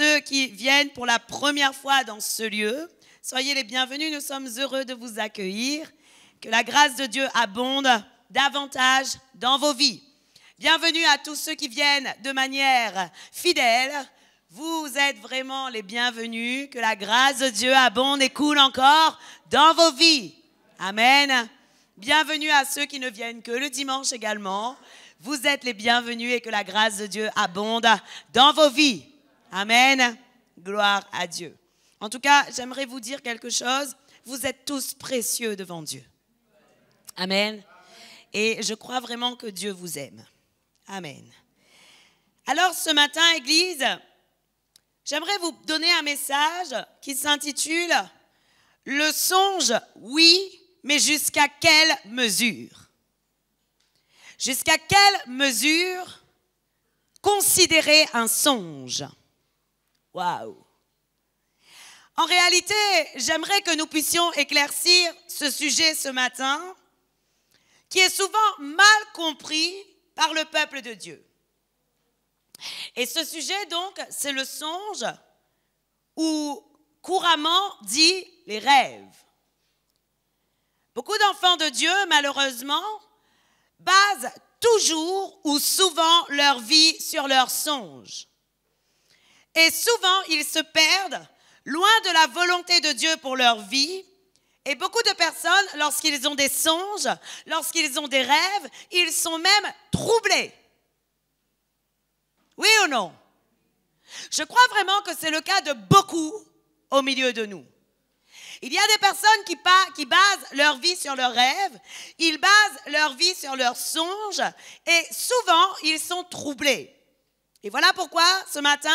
ceux qui viennent pour la première fois dans ce lieu. Soyez les bienvenus, nous sommes heureux de vous accueillir. Que la grâce de Dieu abonde davantage dans vos vies. Bienvenue à tous ceux qui viennent de manière fidèle. Vous êtes vraiment les bienvenus. Que la grâce de Dieu abonde et coule encore dans vos vies. Amen. Bienvenue à ceux qui ne viennent que le dimanche également. Vous êtes les bienvenus et que la grâce de Dieu abonde dans vos vies. Amen. Gloire à Dieu. En tout cas, j'aimerais vous dire quelque chose. Vous êtes tous précieux devant Dieu. Amen. Et je crois vraiment que Dieu vous aime. Amen. Alors ce matin, Église, j'aimerais vous donner un message qui s'intitule Le songe, oui, mais jusqu'à quelle mesure Jusqu'à quelle mesure considérer un songe Waouh En réalité, j'aimerais que nous puissions éclaircir ce sujet ce matin, qui est souvent mal compris par le peuple de Dieu. Et ce sujet, donc, c'est le songe ou couramment dit les rêves. Beaucoup d'enfants de Dieu, malheureusement, basent toujours ou souvent leur vie sur leurs songes. Et souvent, ils se perdent loin de la volonté de Dieu pour leur vie. Et beaucoup de personnes, lorsqu'ils ont des songes, lorsqu'ils ont des rêves, ils sont même troublés. Oui ou non Je crois vraiment que c'est le cas de beaucoup au milieu de nous. Il y a des personnes qui, basent leur vie sur leurs rêves, ils basent leur vie sur leurs songes et souvent ils sont troublés. Et voilà pourquoi ce matin,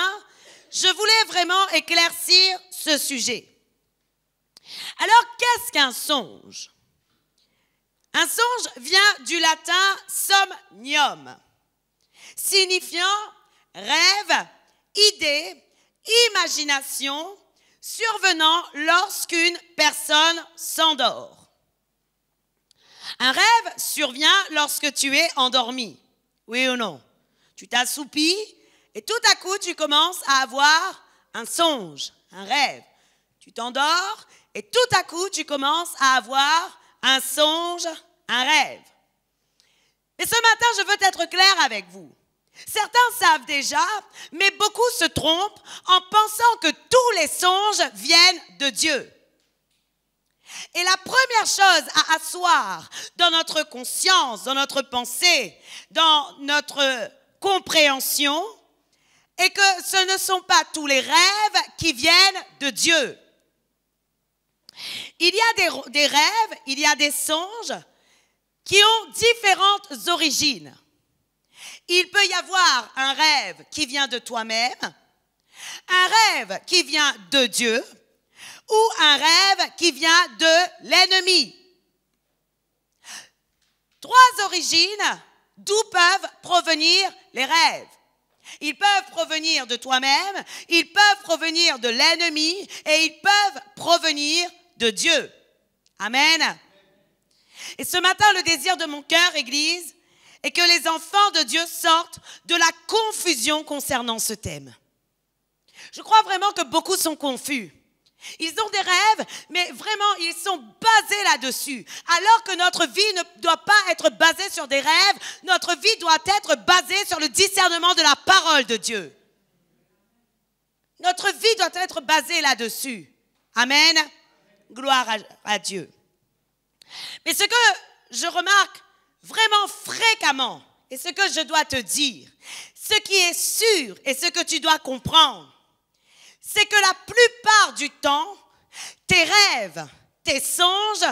je voulais vraiment éclaircir ce sujet. Alors, qu'est-ce qu'un songe Un songe vient du latin somnium, signifiant rêve, idée, imagination, survenant lorsqu'une personne s'endort. Un rêve survient lorsque tu es endormi, oui ou non Tu t'assoupis, et tout à coup, tu commences à avoir un songe, un rêve. Tu t'endors et tout à coup, tu commences à avoir un songe, un rêve. Et ce matin, je veux être clair avec vous. Certains savent déjà, mais beaucoup se trompent en pensant que tous les songes viennent de Dieu. Et la première chose à asseoir dans notre conscience, dans notre pensée, dans notre compréhension, et que ce ne sont pas tous les rêves qui viennent de Dieu. Il y a des, rêves, il y a des songes qui ont différentes origines. Il peut y avoir un rêve qui vient de toi-même, un rêve qui vient de Dieu ou un rêve qui vient de l'ennemi. Trois origines d'où peuvent provenir les rêves. Ils peuvent provenir de toi-même, ils peuvent provenir de l'ennemi et ils peuvent provenir de Dieu. Amen. Et ce matin, le désir de mon cœur, Église, est que les enfants de Dieu sortent de la confusion concernant ce thème. Je crois vraiment que beaucoup sont confus. Ils ont des rêves, mais vraiment, ils sont basés là-dessus. Alors que notre vie ne doit pas être basée sur des rêves, notre vie doit être basée sur le discernement de la parole de Dieu. Notre vie doit être basée là-dessus. Amen. Gloire à, Dieu. Mais ce que je remarque vraiment fréquemment, et ce que je dois te dire, ce qui est sûr et ce que tu dois comprendre, c'est que la plupart du temps, tes rêves, tes songes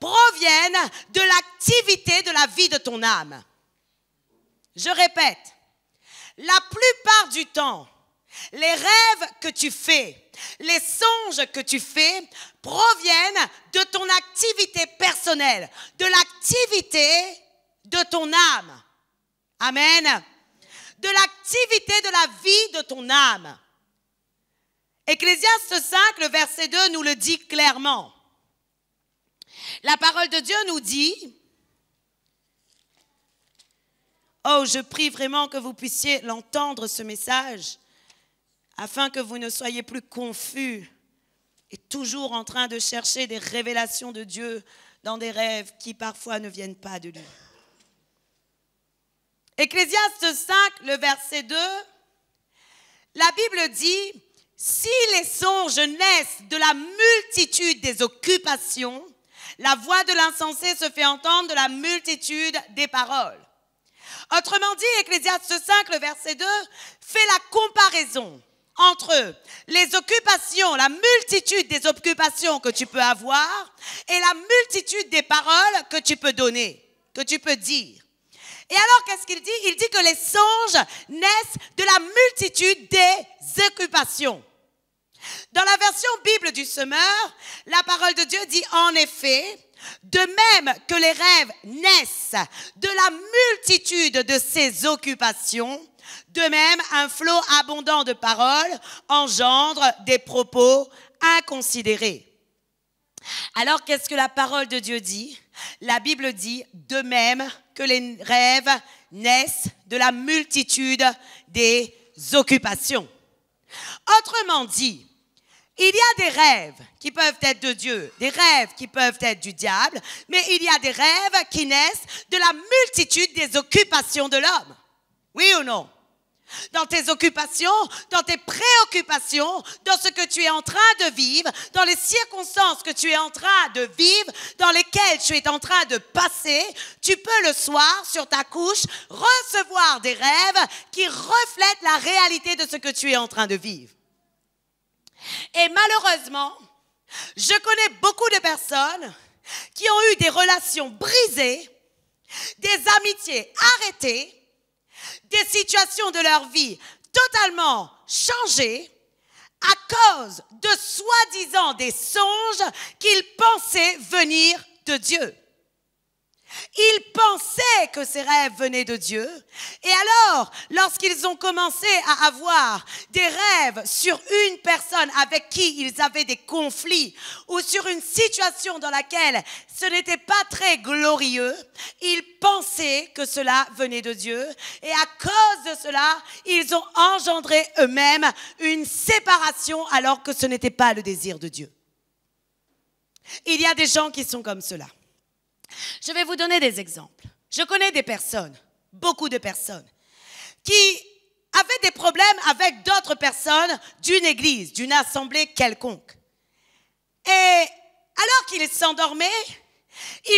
proviennent de l'activité de la vie de ton âme. Je répète, la plupart du temps, les rêves que tu fais, les songes que tu fais proviennent de ton activité personnelle, de l'activité de ton âme. Amen. De l'activité de la vie de ton âme. Ecclésiaste 5, le verset 2 nous le dit clairement. La parole de Dieu nous dit, oh, je prie vraiment que vous puissiez l'entendre, ce message, afin que vous ne soyez plus confus et toujours en train de chercher des révélations de Dieu dans des rêves qui parfois ne viennent pas de lui. Ecclésiaste 5, le verset 2, la Bible dit, si les songes naissent de la multitude des occupations, la voix de l'insensé se fait entendre de la multitude des paroles. Autrement dit, Ecclésiaste 5, le verset 2, fait la comparaison entre les occupations, la multitude des occupations que tu peux avoir et la multitude des paroles que tu peux donner, que tu peux dire. Et alors, qu'est-ce qu'il dit Il dit que les songes naissent de la multitude des occupations. Dans la version Bible du semeur, la parole de Dieu dit en effet, de même que les rêves naissent de la multitude de ses occupations, de même un flot abondant de paroles engendre des propos inconsidérés. Alors qu'est-ce que la parole de Dieu dit La Bible dit de même que les rêves naissent de la multitude des occupations. Autrement dit, il y a des rêves qui peuvent être de Dieu, des rêves qui peuvent être du diable, mais il y a des rêves qui naissent de la multitude des occupations de l'homme. Oui ou non dans tes occupations, dans tes préoccupations, dans ce que tu es en train de vivre, dans les circonstances que tu es en train de vivre, dans lesquelles tu es en train de passer, tu peux le soir, sur ta couche, recevoir des rêves qui reflètent la réalité de ce que tu es en train de vivre. Et malheureusement, je connais beaucoup de personnes qui ont eu des relations brisées, des amitiés arrêtées, des situations de leur vie totalement changées à cause de soi-disant des songes qu'ils pensaient venir de Dieu. Ils pensaient que ces rêves venaient de Dieu. Et alors, lorsqu'ils ont commencé à avoir des rêves sur une personne avec qui ils avaient des conflits ou sur une situation dans laquelle ce n'était pas très glorieux, ils pensaient que cela venait de Dieu. Et à cause de cela, ils ont engendré eux-mêmes une séparation alors que ce n'était pas le désir de Dieu. Il y a des gens qui sont comme cela. Je vais vous donner des exemples. Je connais des personnes, beaucoup de personnes, qui avaient des problèmes avec d'autres personnes d'une église, d'une assemblée quelconque. Et alors qu'ils s'endormaient,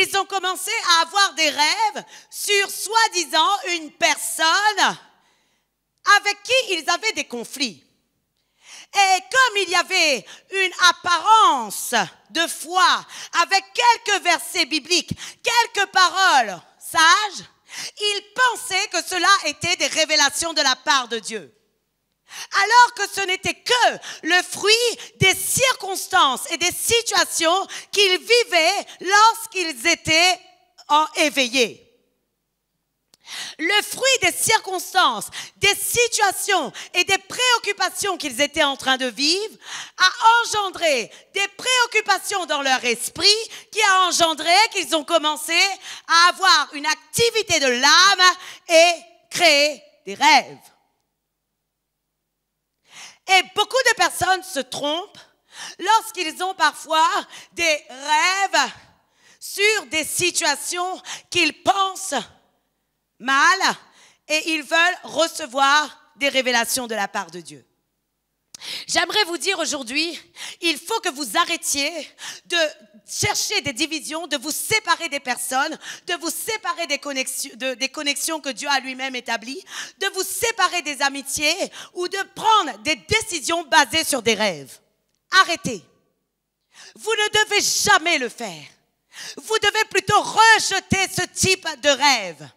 ils ont commencé à avoir des rêves sur soi-disant une personne avec qui ils avaient des conflits. Et comme il y avait une apparence de foi avec quelques versets bibliques, quelques paroles sages, ils pensaient que cela était des révélations de la part de Dieu. Alors que ce n'était que le fruit des circonstances et des situations qu'ils vivaient lorsqu'ils étaient en éveillés. Le fruit des circonstances, des situations et des préoccupations qu'ils étaient en train de vivre a engendré des préoccupations dans leur esprit qui a engendré qu'ils ont commencé à avoir une activité de l'âme et créer des rêves. Et beaucoup de personnes se trompent lorsqu'ils ont parfois des rêves sur des situations qu'ils pensent mal et ils veulent recevoir des révélations de la part de Dieu. J'aimerais vous dire aujourd'hui, il faut que vous arrêtiez de chercher des divisions, de vous séparer des personnes, de vous séparer des connexions, que Dieu a lui-même établies, de vous séparer des amitiés ou de prendre des décisions basées sur des rêves. Arrêtez. Vous ne devez jamais le faire. Vous devez plutôt rejeter ce type de rêve.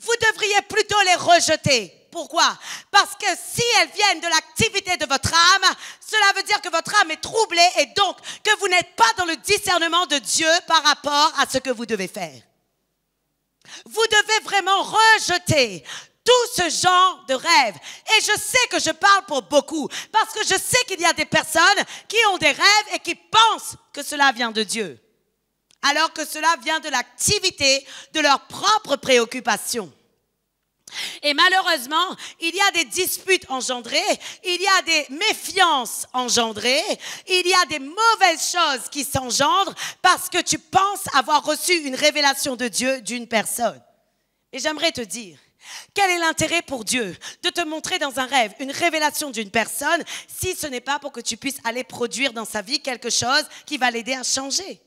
Vous devriez plutôt les rejeter. Pourquoi Parce que si elles viennent de l'activité de votre âme, cela veut dire que votre âme est troublée et donc que vous n'êtes pas dans le discernement de Dieu par rapport à ce que vous devez faire. Vous devez vraiment rejeter tout ce genre de rêves. Et je sais que je parle pour beaucoup, parce que je sais qu'il y a des personnes qui ont des rêves et qui pensent que cela vient de Dieu alors que cela vient de l'activité de leurs propres préoccupations. Et malheureusement, il y a des disputes engendrées, il y a des méfiances engendrées, il y a des mauvaises choses qui s'engendrent parce que tu penses avoir reçu une révélation de Dieu d'une personne. Et j'aimerais te dire, quel est l'intérêt pour Dieu de te montrer dans un rêve une révélation d'une personne si ce n'est pas pour que tu puisses aller produire dans sa vie quelque chose qui va l'aider à changer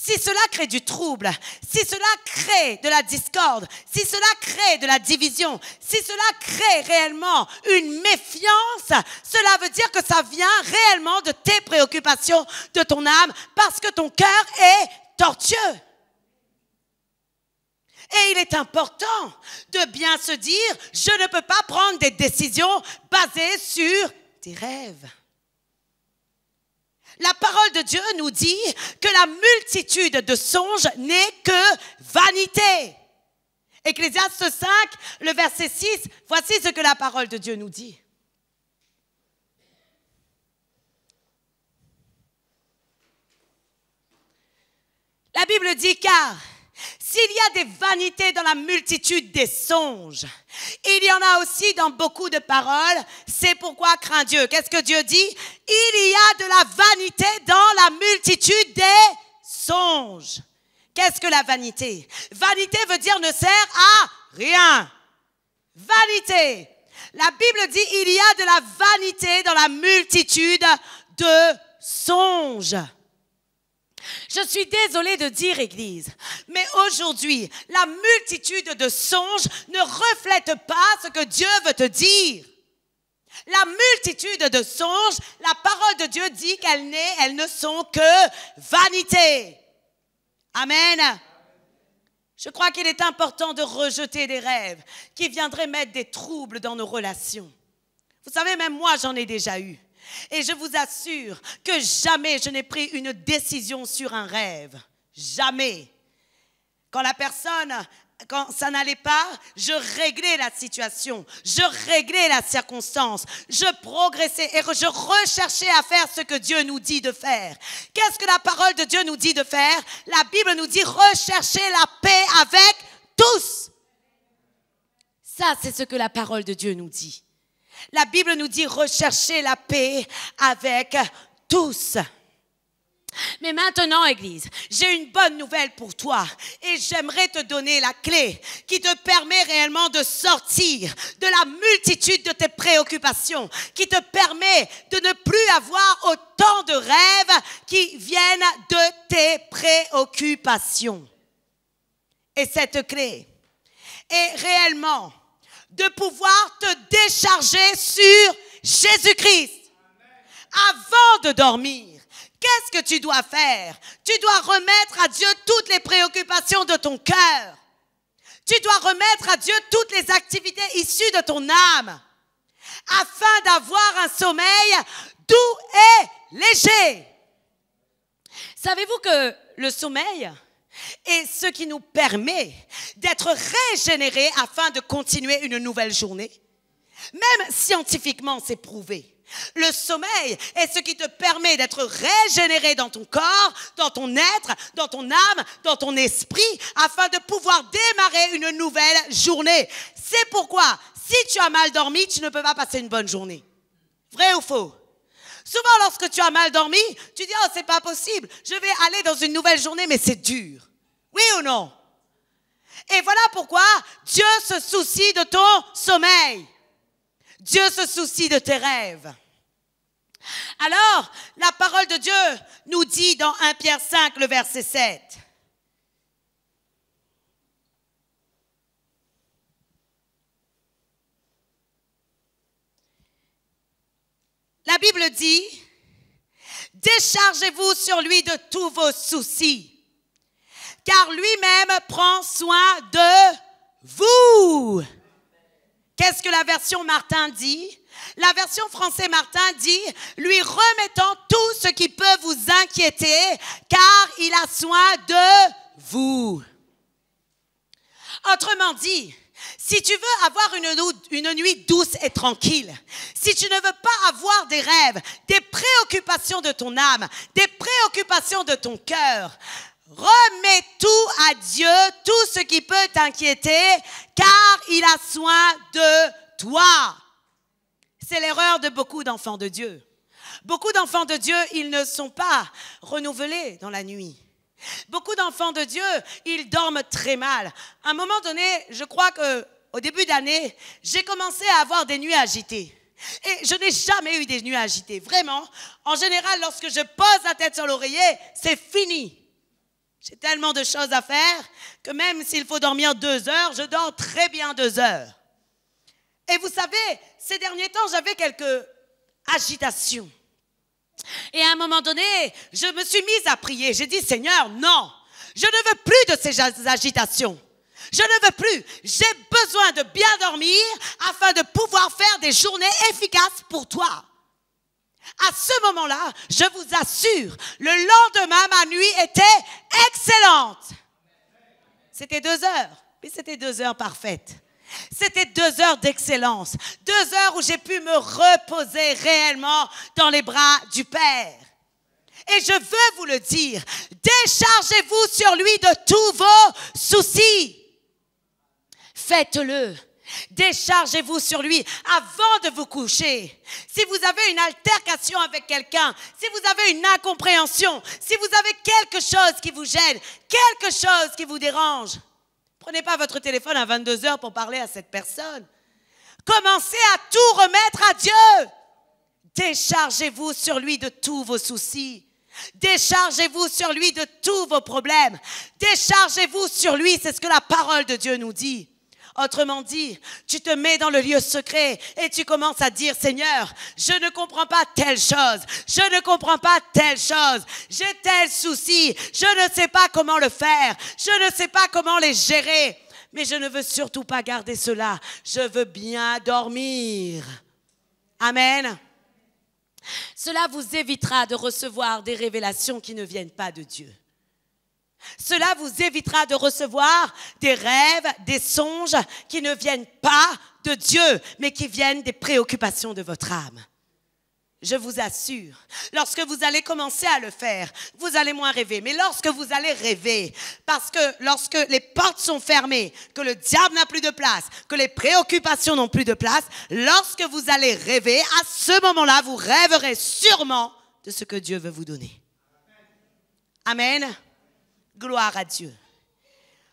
si cela crée du trouble, si cela crée de la discorde, si cela crée de la division, si cela crée réellement une méfiance, cela veut dire que ça vient réellement de tes préoccupations, de ton âme, parce que ton cœur est tortueux. Et il est important de bien se dire, je ne peux pas prendre des décisions basées sur tes rêves. La parole de Dieu nous dit que la multitude de songes n'est que vanité. Ecclésiaste 5, le verset 6, voici ce que la parole de Dieu nous dit. La Bible dit car s'il y a des vanités dans la multitude des songes, il y en a aussi dans beaucoup de paroles. C'est pourquoi craint Dieu. Qu'est-ce que Dieu dit Il y a de la vanité dans la multitude des songes. Qu'est-ce que la vanité Vanité veut dire ne sert à rien. Vanité. La Bible dit il y a de la vanité dans la multitude de songes. Je suis désolée de dire Église, mais aujourd'hui, la multitude de songes ne reflète pas ce que Dieu veut te dire. La multitude de songes, la parole de Dieu dit qu'elles elles ne sont que vanité. Amen. Je crois qu'il est important de rejeter des rêves qui viendraient mettre des troubles dans nos relations. Vous savez, même moi, j'en ai déjà eu. Et je vous assure que jamais je n'ai pris une décision sur un rêve. Jamais. Quand la personne, quand ça n'allait pas, je réglais la situation, je réglais la circonstance, je progressais et je recherchais à faire ce que Dieu nous dit de faire. Qu'est-ce que la parole de Dieu nous dit de faire La Bible nous dit rechercher la paix avec tous. Ça, c'est ce que la parole de Dieu nous dit. La Bible nous dit rechercher la paix avec tous. Mais maintenant, Église, j'ai une bonne nouvelle pour toi et j'aimerais te donner la clé qui te permet réellement de sortir de la multitude de tes préoccupations, qui te permet de ne plus avoir autant de rêves qui viennent de tes préoccupations. Et cette clé est réellement de pouvoir te décharger sur Jésus-Christ. Avant de dormir, qu'est-ce que tu dois faire Tu dois remettre à Dieu toutes les préoccupations de ton cœur. Tu dois remettre à Dieu toutes les activités issues de ton âme afin d'avoir un sommeil doux et léger. Savez-vous que le sommeil, et ce qui nous permet d'être régénérés afin de continuer une nouvelle journée. Même scientifiquement, c'est prouvé. Le sommeil est ce qui te permet d'être régénéré dans ton corps, dans ton être, dans ton âme, dans ton esprit, afin de pouvoir démarrer une nouvelle journée. C'est pourquoi, si tu as mal dormi, tu ne peux pas passer une bonne journée. Vrai ou faux Souvent, lorsque tu as mal dormi, tu dis, oh, c'est pas possible, je vais aller dans une nouvelle journée, mais c'est dur. Oui ou non? Et voilà pourquoi Dieu se soucie de ton sommeil. Dieu se soucie de tes rêves. Alors, la parole de Dieu nous dit dans 1 Pierre 5, le verset 7, La Bible dit, déchargez-vous sur lui de tous vos soucis, car lui-même prend soin de vous. Qu'est-ce que la version Martin dit La version français Martin dit, lui remettant tout ce qui peut vous inquiéter, car il a soin de vous. Autrement dit, si tu veux avoir une, nuit douce et tranquille, si tu ne veux pas avoir des rêves, des préoccupations de ton âme, des préoccupations de ton cœur, remets tout à Dieu, tout ce qui peut t'inquiéter, car il a soin de toi. C'est l'erreur de beaucoup d'enfants de Dieu. Beaucoup d'enfants de Dieu, ils ne sont pas renouvelés dans la nuit. Beaucoup d'enfants de Dieu, ils dorment très mal. À un moment donné, je crois que début d'année, j'ai commencé à avoir des nuits agitées. Et je n'ai jamais eu des nuits agitées, vraiment. En général, lorsque je pose la tête sur l'oreiller, c'est fini. J'ai tellement de choses à faire que même s'il faut dormir deux heures, je dors très bien deux heures. Et vous savez, ces derniers temps, j'avais quelques agitations. Et à un moment donné, je me suis mise à prier. J'ai dit, Seigneur, non, je ne veux plus de ces agitations. Je ne veux plus. J'ai besoin de bien dormir afin de pouvoir faire des journées efficaces pour toi. À ce moment-là, je vous assure, le lendemain, ma nuit était excellente. C'était deux heures, mais c'était deux heures parfaites. C'était deux heures d'excellence, deux heures où j'ai pu me reposer réellement dans les bras du Père. Et je veux vous le dire, déchargez-vous sur lui de tous vos soucis. Faites-le. Déchargez-vous sur lui avant de vous coucher. Si vous avez une altercation avec quelqu'un, si vous avez une incompréhension, si vous avez quelque chose qui vous gêne, quelque chose qui vous dérange, Prenez pas votre téléphone à 22 heures pour parler à cette personne. Commencez à tout remettre à Dieu. Déchargez-vous sur lui de tous vos soucis. Déchargez-vous sur lui de tous vos problèmes. Déchargez-vous sur lui, c'est ce que la parole de Dieu nous dit. Autrement dit, tu te mets dans le lieu secret et tu commences à dire, Seigneur, je ne comprends pas telle chose, je ne comprends pas telle chose, j'ai tel souci, je ne sais pas comment le faire, je ne sais pas comment les gérer, mais je ne veux surtout pas garder cela, je veux bien dormir. Amen. Cela vous évitera de recevoir des révélations qui ne viennent pas de Dieu. Cela vous évitera de recevoir des rêves, des songes qui ne viennent pas de Dieu, mais qui viennent des préoccupations de votre âme. Je vous assure, lorsque vous allez commencer à le faire, vous allez moins rêver. Mais lorsque vous allez rêver, parce que lorsque les portes sont fermées, que le diable n'a plus de place, que les préoccupations n'ont plus de place, lorsque vous allez rêver, à ce moment-là, vous rêverez sûrement de ce que Dieu veut vous donner. Amen. Gloire à Dieu.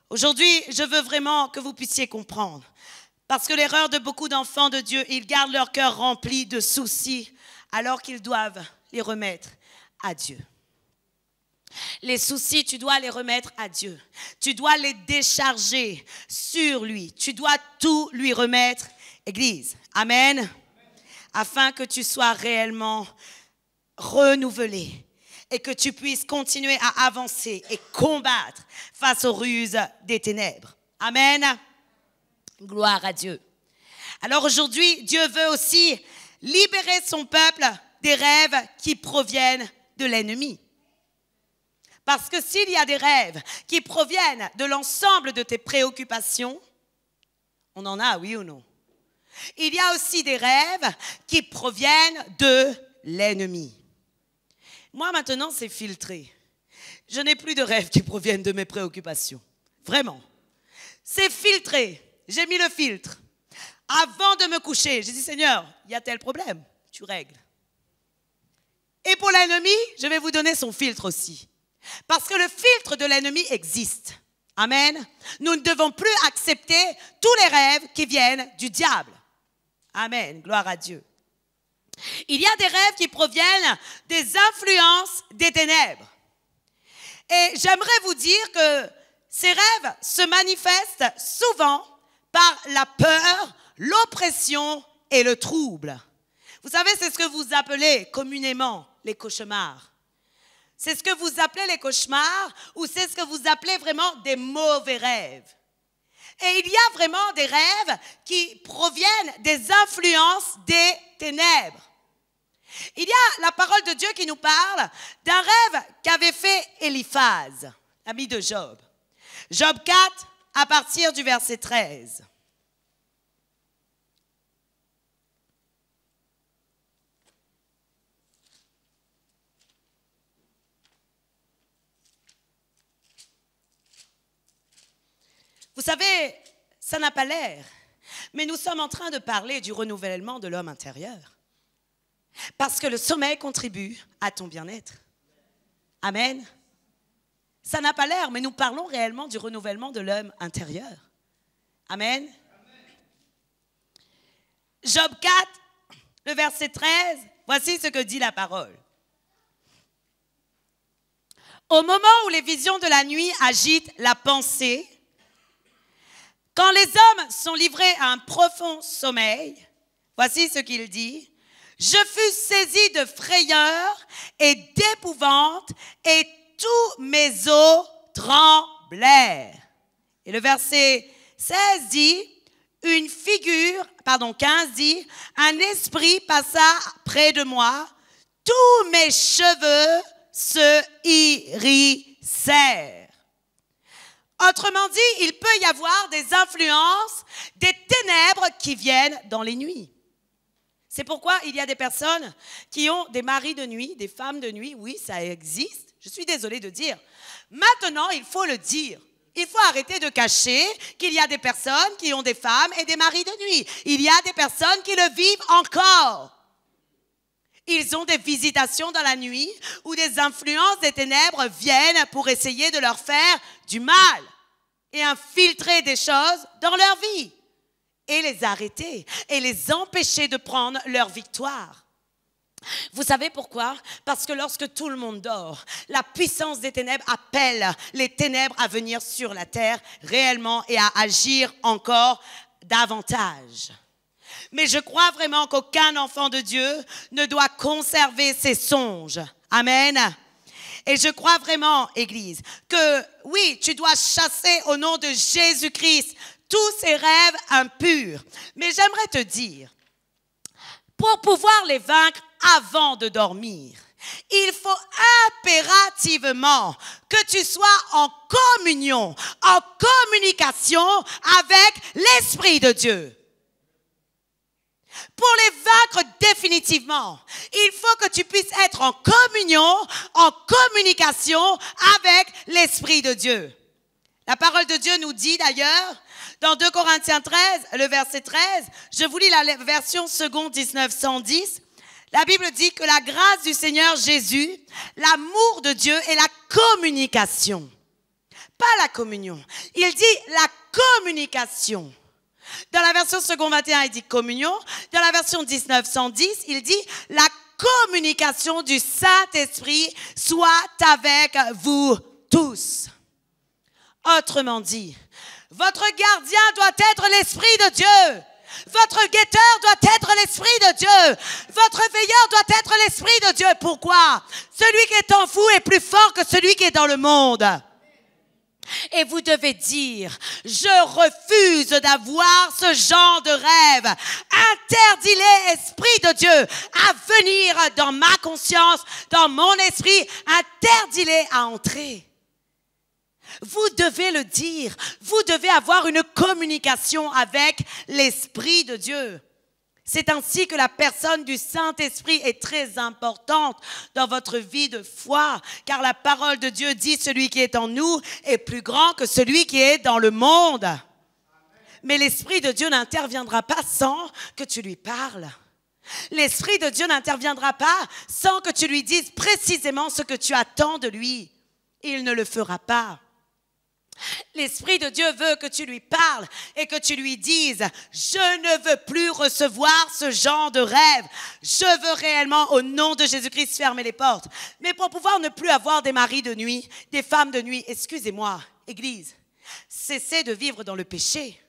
Aujourd'hui, je veux vraiment que vous puissiez comprendre. Parce que l'erreur de beaucoup d'enfants de Dieu, ils gardent leur cœur rempli de soucis alors qu'ils doivent les remettre à Dieu. Les soucis, tu dois les remettre à Dieu. Tu dois les décharger sur lui. Tu dois tout lui remettre, Église. Amen. Afin que tu sois réellement renouvelé, et que tu puisses continuer à avancer et combattre face aux ruses des ténèbres. Amen. Gloire à Dieu. Alors aujourd'hui, Dieu veut aussi libérer son peuple des rêves qui proviennent de l'ennemi. Parce que s'il y a des rêves qui proviennent de l'ensemble de tes préoccupations, on en a, oui ou non Il y a aussi des rêves qui proviennent de l'ennemi. Moi, maintenant, c'est filtré. Je n'ai plus de rêves qui proviennent de mes préoccupations. Vraiment. C'est filtré. J'ai mis le filtre. Avant de me coucher, j'ai dit, Seigneur, y a tel problème Tu règles. Et pour l'ennemi, je vais vous donner son filtre aussi. Parce que le filtre de l'ennemi existe. Amen. Nous ne devons plus accepter tous les rêves qui viennent du diable. Amen. Gloire à Dieu. Il y a des rêves qui proviennent des influences des ténèbres. Et j'aimerais vous dire que ces rêves se manifestent souvent par la peur, l'oppression et le trouble. Vous savez, c'est ce que vous appelez communément les cauchemars. C'est ce que vous appelez les cauchemars ou c'est ce que vous appelez vraiment des mauvais rêves. Et il y a vraiment des rêves qui proviennent des influences des ténèbres. Il y a la parole de Dieu qui nous parle d'un rêve qu'avait fait Eliphaz, ami de Job. Job 4, à partir du verset 13. Vous savez, ça n'a pas l'air, mais nous sommes en train de parler du renouvellement de l'homme intérieur. Parce que le sommeil contribue à ton bien-être. Amen. Ça n'a pas l'air, mais nous parlons réellement du renouvellement de l'homme intérieur. Amen. Job 4, le verset 13, voici ce que dit la parole. Au moment où les visions de la nuit agitent la pensée, quand les hommes sont livrés à un profond sommeil, voici ce qu'il dit. Je fus saisi de frayeur et d'épouvante et tous mes os tremblèrent. Et le verset 16 dit, une figure, pardon, 15 dit, un esprit passa près de moi, tous mes cheveux se hérissèrent. » Autrement dit, il peut y avoir des influences, des ténèbres qui viennent dans les nuits. C'est pourquoi il y a des personnes qui ont des maris de nuit, des femmes de nuit. Oui, ça existe. Je suis désolée de dire. Maintenant, il faut le dire. Il faut arrêter de cacher qu'il y a des personnes qui ont des femmes et des maris de nuit. Il y a des personnes qui le vivent encore. Ils ont des visitations dans la nuit où des influences des ténèbres viennent pour essayer de leur faire du mal et infiltrer des choses dans leur vie et les arrêter et les empêcher de prendre leur victoire. Vous savez pourquoi Parce que lorsque tout le monde dort, la puissance des ténèbres appelle les ténèbres à venir sur la terre réellement et à agir encore davantage. Mais je crois vraiment qu'aucun enfant de Dieu ne doit conserver ses songes. Amen. Et je crois vraiment, Église, que oui, tu dois chasser au nom de Jésus-Christ tous ces rêves impurs. Mais j'aimerais te dire, pour pouvoir les vaincre avant de dormir, il faut impérativement que tu sois en communion, en communication avec l'Esprit de Dieu. Pour les vaincre définitivement, il faut que tu puisses être en communion, en communication avec l'Esprit de Dieu. La parole de Dieu nous dit d'ailleurs dans 2 Corinthiens 13, le verset 13, je vous lis la version seconde 1910. La Bible dit que la grâce du Seigneur Jésus, l'amour de Dieu et la communication. Pas la communion. Il dit la communication. Dans la version seconde 21, il dit communion. Dans la version 1910, il dit la communication du Saint-Esprit soit avec vous tous. Autrement dit, votre gardien doit être l'Esprit de Dieu. Votre guetteur doit être l'Esprit de Dieu. Votre veilleur doit être l'Esprit de Dieu. Pourquoi Celui qui est en vous est plus fort que celui qui est dans le monde. Et vous devez dire, je refuse d'avoir ce genre de rêve. Interdis-les, Esprit de Dieu, à venir dans ma conscience, dans mon esprit. Interdis-les à entrer. Vous devez le dire. Vous devez avoir une communication avec l'Esprit de Dieu. C'est ainsi que la personne du Saint-Esprit est très importante dans votre vie de foi, car la parole de Dieu dit, celui qui est en nous est plus grand que celui qui est dans le monde. Mais l'Esprit de Dieu n'interviendra pas sans que tu lui parles. L'Esprit de Dieu n'interviendra pas sans que tu lui dises précisément ce que tu attends de lui. Il ne le fera pas. L'Esprit de Dieu veut que tu lui parles et que tu lui dises, je ne veux plus recevoir ce genre de rêve. Je veux réellement, au nom de Jésus-Christ, fermer les portes. Mais pour pouvoir ne plus avoir des maris de nuit, des femmes de nuit, excusez-moi, Église, cessez de vivre dans le péché.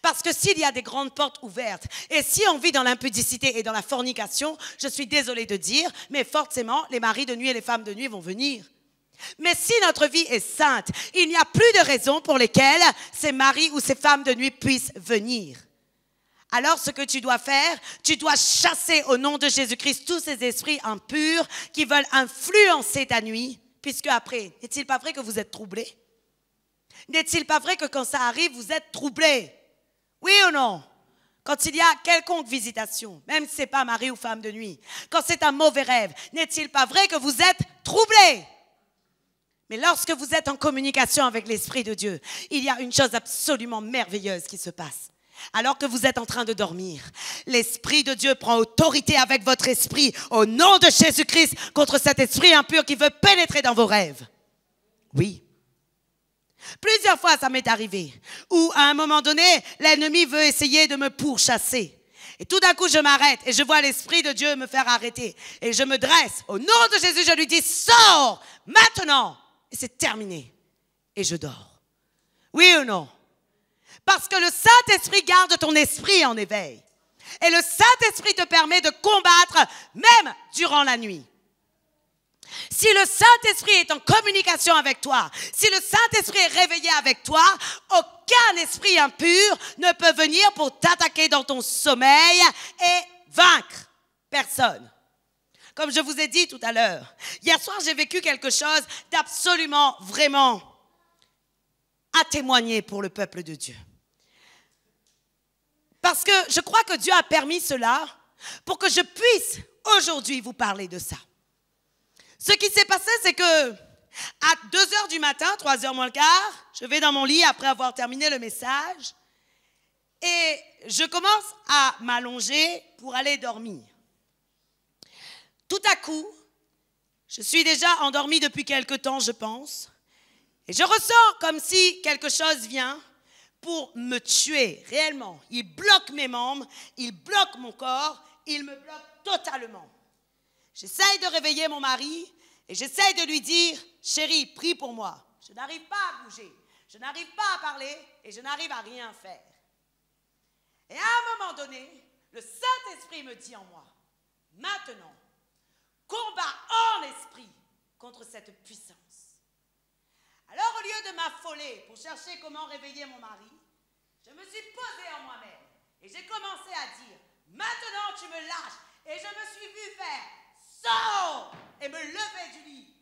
Parce que s'il y a des grandes portes ouvertes et si on vit dans l'impudicité et dans la fornication, je suis désolé de dire, mais forcément, les maris de nuit et les femmes de nuit vont venir. Mais si notre vie est sainte, il n'y a plus de raison pour lesquelles ces maris ou ces femmes de nuit puissent venir. Alors ce que tu dois faire, tu dois chasser au nom de Jésus-Christ tous ces esprits impurs qui veulent influencer ta nuit, puisque après, n'est-il pas vrai que vous êtes troublé N'est-il pas vrai que quand ça arrive, vous êtes troublé Oui ou non quand il y a quelconque visitation, même si ce n'est pas mari ou femme de nuit, quand c'est un mauvais rêve, n'est-il pas vrai que vous êtes troublés mais lorsque vous êtes en communication avec l'Esprit de Dieu, il y a une chose absolument merveilleuse qui se passe. Alors que vous êtes en train de dormir, l'Esprit de Dieu prend autorité avec votre esprit au nom de Jésus-Christ contre cet esprit impur qui veut pénétrer dans vos rêves. Oui. Plusieurs fois, ça m'est arrivé, où à un moment donné, l'ennemi veut essayer de me pourchasser. Et tout d'un coup, je m'arrête et je vois l'Esprit de Dieu me faire arrêter. Et je me dresse. Au nom de Jésus, je lui dis, sors maintenant et c'est terminé. Et je dors. Oui ou non Parce que le Saint-Esprit garde ton esprit en éveil. Et le Saint-Esprit te permet de combattre même durant la nuit. Si le Saint-Esprit est en communication avec toi, si le Saint-Esprit est réveillé avec toi, aucun esprit impur ne peut venir pour t'attaquer dans ton sommeil et vaincre personne. Comme je vous ai dit tout à l'heure, hier soir, j'ai vécu quelque chose d'absolument, vraiment à témoigner pour le peuple de Dieu. Parce que je crois que Dieu a permis cela pour que je puisse aujourd'hui vous parler de ça. Ce qui s'est passé, c'est que à 2 heures du matin, 3 heures moins le quart, je vais dans mon lit après avoir terminé le message et je commence à m'allonger pour aller dormir. Tout à coup, je suis déjà endormie depuis quelque temps, je pense, et je ressens comme si quelque chose vient pour me tuer réellement. Il bloque mes membres, il bloque mon corps, il me bloque totalement. J'essaye de réveiller mon mari et j'essaye de lui dire, chérie, prie pour moi. Je n'arrive pas à bouger, je n'arrive pas à parler et je n'arrive à rien faire. Et à un moment donné, le Saint-Esprit me dit en moi, maintenant, combat en esprit contre cette puissance. Alors au lieu de m'affoler pour chercher comment réveiller mon mari, je me suis posée en moi-même et j'ai commencé à dire, maintenant tu me lâches. Et je me suis vue faire, ça, et me lever du lit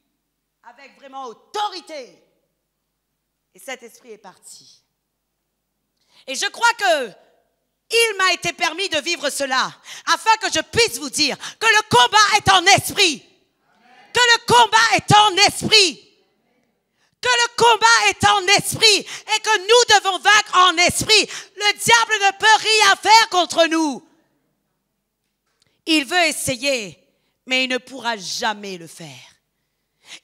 avec vraiment autorité. Et cet esprit est parti. Et je crois que il m'a été permis de vivre cela afin que je puisse vous dire que le combat est en esprit. Que le combat est en esprit. Que le combat est en esprit et que nous devons vaincre en esprit. Le diable ne peut rien faire contre nous. Il veut essayer, mais il ne pourra jamais le faire.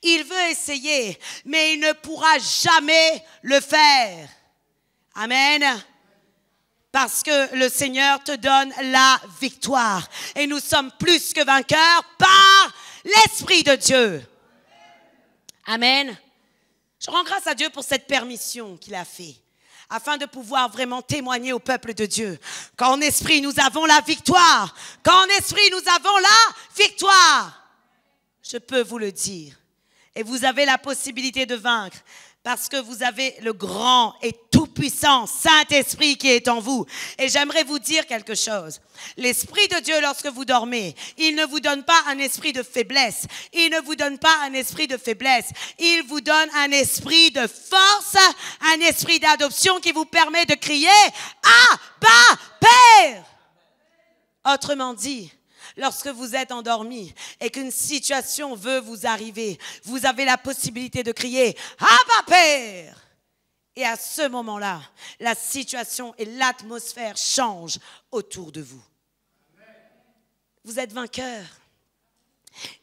Il veut essayer, mais il ne pourra jamais le faire. Amen parce que le Seigneur te donne la victoire. Et nous sommes plus que vainqueurs par l'Esprit de Dieu. Amen. Je rends grâce à Dieu pour cette permission qu'il a faite afin de pouvoir vraiment témoigner au peuple de Dieu. Qu'en esprit, nous avons la victoire. Qu'en esprit, nous avons la victoire. Je peux vous le dire. Et vous avez la possibilité de vaincre parce que vous avez le grand et tout-puissant Saint-Esprit qui est en vous. Et j'aimerais vous dire quelque chose. L'Esprit de Dieu, lorsque vous dormez, il ne vous donne pas un esprit de faiblesse. Il ne vous donne pas un esprit de faiblesse. Il vous donne un esprit de force, un esprit d'adoption qui vous permet de crier, Ah, bah, Père! Autrement dit, lorsque vous êtes endormi et qu'une situation veut vous arriver, vous avez la possibilité de crier va Père Et à ce moment-là, la situation et l'atmosphère changent autour de vous. Vous êtes vainqueur.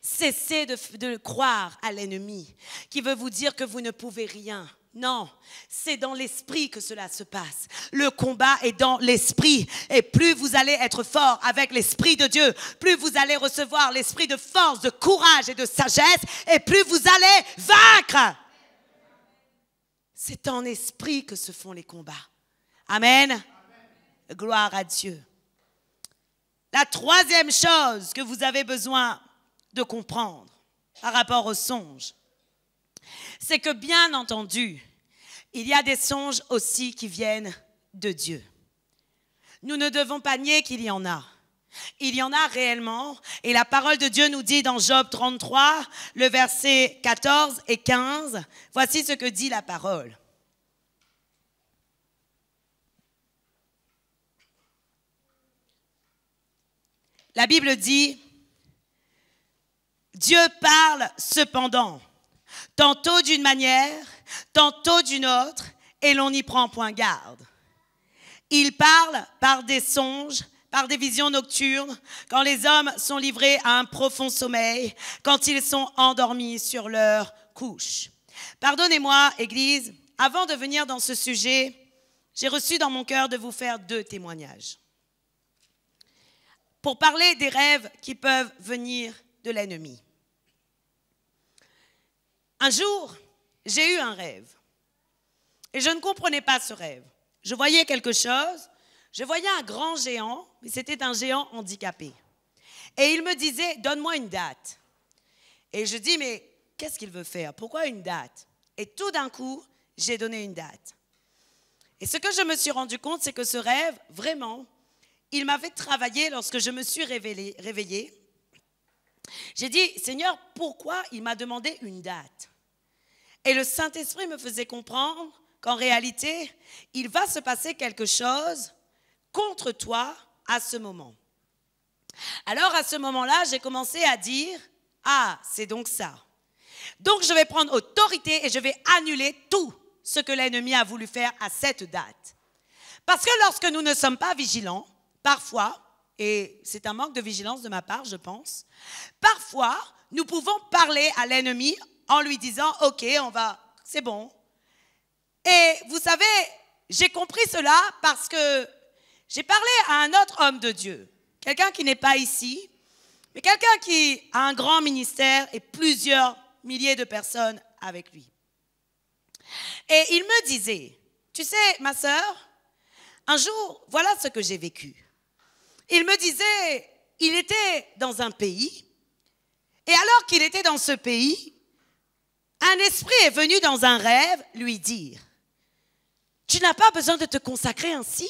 Cessez de, de croire à l'ennemi qui veut vous dire que vous ne pouvez rien. Non, c'est dans l'esprit que cela se passe. Le combat est dans l'esprit. Et plus vous allez être fort avec l'esprit de Dieu, plus vous allez recevoir l'esprit de force, de courage et de sagesse, et plus vous allez vaincre. C'est en esprit que se font les combats. Amen. Gloire à Dieu. La troisième chose que vous avez besoin de comprendre par rapport au songe, c'est que bien entendu, il y a des songes aussi qui viennent de Dieu. Nous ne devons pas nier qu'il y en a. Il y en a réellement. Et la parole de Dieu nous dit dans Job 33, le verset 14 et 15, voici ce que dit la parole. La Bible dit, Dieu parle cependant tantôt d'une manière, tantôt d'une autre, et l'on n'y prend point garde. Il parle par des songes, par des visions nocturnes, quand les hommes sont livrés à un profond sommeil, quand ils sont endormis sur leur couche. Pardonnez-moi, Église, avant de venir dans ce sujet, j'ai reçu dans mon cœur de vous faire deux témoignages. Pour parler des rêves qui peuvent venir de l'ennemi. Un jour, j'ai eu un rêve. Et je ne comprenais pas ce rêve. Je voyais quelque chose. Je voyais un grand géant, mais c'était un géant handicapé. Et il me disait, donne-moi une date. Et je dis, mais qu'est-ce qu'il veut faire Pourquoi une date Et tout d'un coup, j'ai donné une date. Et ce que je me suis rendu compte, c'est que ce rêve, vraiment, il m'avait travaillé lorsque je me suis réveillée. J'ai dit, Seigneur, pourquoi il m'a demandé une date et le Saint-Esprit me faisait comprendre qu'en réalité, il va se passer quelque chose contre toi à ce moment. Alors à ce moment-là, j'ai commencé à dire, ah, c'est donc ça. Donc je vais prendre autorité et je vais annuler tout ce que l'ennemi a voulu faire à cette date. Parce que lorsque nous ne sommes pas vigilants, parfois, et c'est un manque de vigilance de ma part, je pense, parfois, nous pouvons parler à l'ennemi en lui disant, OK, on va, c'est bon. Et vous savez, j'ai compris cela parce que j'ai parlé à un autre homme de Dieu, quelqu'un qui n'est pas ici, mais quelqu'un qui a un grand ministère et plusieurs milliers de personnes avec lui. Et il me disait, tu sais, ma sœur, un jour, voilà ce que j'ai vécu. Il me disait, il était dans un pays, et alors qu'il était dans ce pays, un esprit est venu dans un rêve lui dire, tu n'as pas besoin de te consacrer ainsi.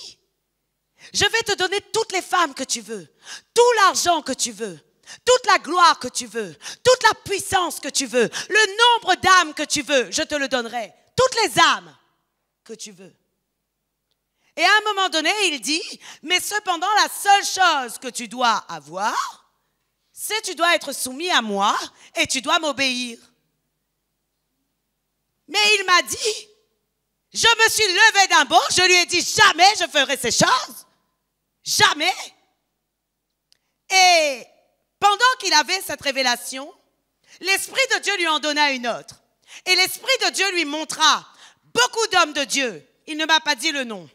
Je vais te donner toutes les femmes que tu veux, tout l'argent que tu veux, toute la gloire que tu veux, toute la puissance que tu veux, le nombre d'âmes que tu veux, je te le donnerai, toutes les âmes que tu veux. Et à un moment donné, il dit, mais cependant la seule chose que tu dois avoir, c'est tu dois être soumis à moi et tu dois m'obéir. Mais il m'a dit, je me suis levé d'un bord, je lui ai dit, jamais je ferai ces choses. Jamais. Et pendant qu'il avait cette révélation, l'Esprit de Dieu lui en donna une autre. Et l'Esprit de Dieu lui montra beaucoup d'hommes de Dieu. Il ne m'a pas dit le nom.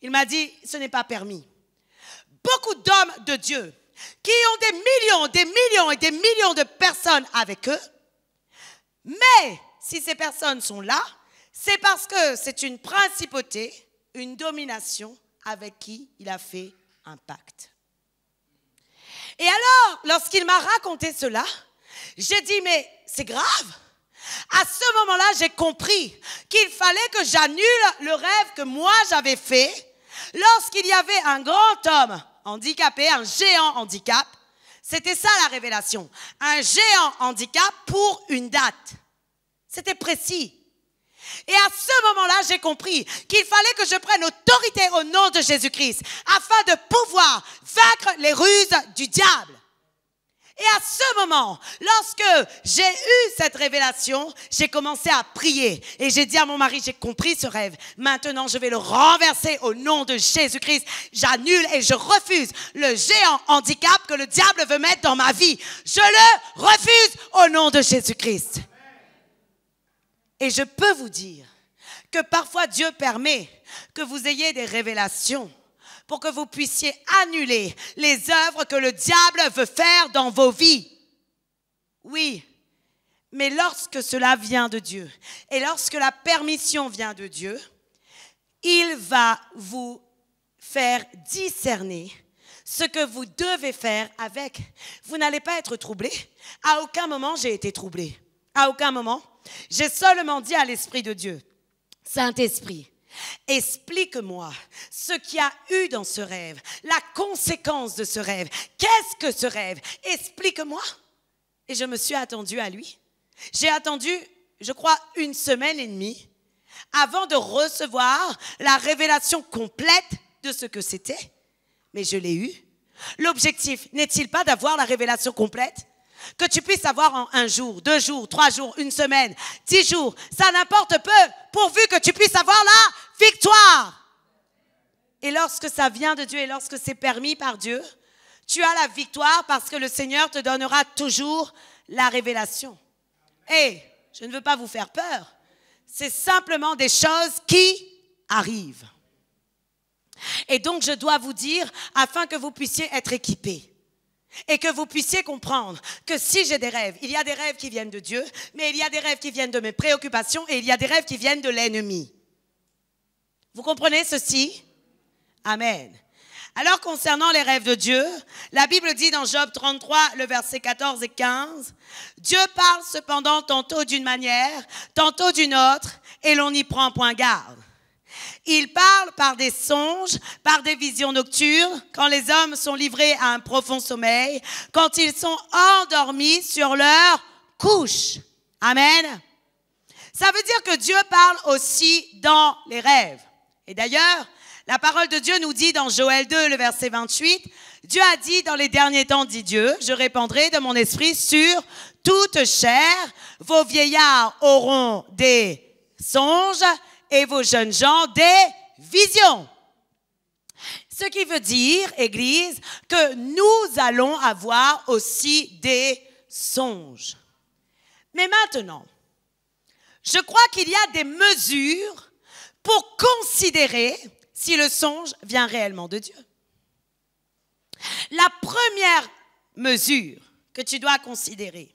Il m'a dit, ce n'est pas permis. Beaucoup d'hommes de Dieu qui ont des millions, des millions et des millions de personnes avec eux, mais si ces personnes sont là, c'est parce que c'est une principauté, une domination avec qui il a fait un pacte. Et alors, lorsqu'il m'a raconté cela, j'ai dit, mais c'est grave. À ce moment-là, j'ai compris qu'il fallait que j'annule le rêve que moi j'avais fait lorsqu'il y avait un grand homme handicapé, un géant handicap. C'était ça la révélation. Un géant handicap pour une date. C'était précis. Et à ce moment-là, j'ai compris qu'il fallait que je prenne autorité au nom de Jésus-Christ afin de pouvoir vaincre les ruses du diable. Et à ce moment, lorsque j'ai eu cette révélation, j'ai commencé à prier et j'ai dit à mon mari, j'ai compris ce rêve. Maintenant, je vais le renverser au nom de Jésus-Christ. J'annule et je refuse le géant handicap que le diable veut mettre dans ma vie. Je le refuse au nom de Jésus-Christ. Et je peux vous dire que parfois Dieu permet que vous ayez des révélations pour que vous puissiez annuler les œuvres que le diable veut faire dans vos vies. Oui, mais lorsque cela vient de Dieu et lorsque la permission vient de Dieu, il va vous faire discerner ce que vous devez faire avec. Vous n'allez pas être troublé. À aucun moment j'ai été troublé. À aucun moment. J'ai seulement dit à l'Esprit de Dieu, Saint-Esprit, Explique-moi ce qu'il y a eu dans ce rêve, la conséquence de ce rêve. Qu'est-ce que ce rêve Explique-moi. Et je me suis attendue à lui. J'ai attendu, je crois, une semaine et demie avant de recevoir la révélation complète de ce que c'était. Mais je l'ai eu. L'objectif n'est-il pas d'avoir la révélation complète que tu puisses avoir en un jour, deux jours, trois jours, une semaine, dix jours, ça n'importe peu, pourvu que tu puisses avoir la victoire. Et lorsque ça vient de Dieu et lorsque c'est permis par Dieu, tu as la victoire parce que le Seigneur te donnera toujours la révélation. Et je ne veux pas vous faire peur, c'est simplement des choses qui arrivent. Et donc je dois vous dire, afin que vous puissiez être équipés, et que vous puissiez comprendre que si j'ai des rêves, il y a des rêves qui viennent de Dieu, mais il y a des rêves qui viennent de mes préoccupations et il y a des rêves qui viennent de l'ennemi. Vous comprenez ceci Amen. Alors concernant les rêves de Dieu, la Bible dit dans Job 33, le verset 14 et 15, Dieu parle cependant tantôt d'une manière, tantôt d'une autre, et l'on n'y prend point garde. Il parle par des songes, par des visions nocturnes, quand les hommes sont livrés à un profond sommeil, quand ils sont endormis sur leur couche. Amen. Ça veut dire que Dieu parle aussi dans les rêves. Et d'ailleurs, la parole de Dieu nous dit dans Joël 2, le verset 28, Dieu a dit dans les derniers temps, dit Dieu, je répandrai de mon esprit sur toute chair, vos vieillards auront des songes et vos jeunes gens des visions. Ce qui veut dire, Église, que nous allons avoir aussi des songes. Mais maintenant, je crois qu'il y a des mesures pour considérer si le songe vient réellement de Dieu. La première mesure que tu dois considérer,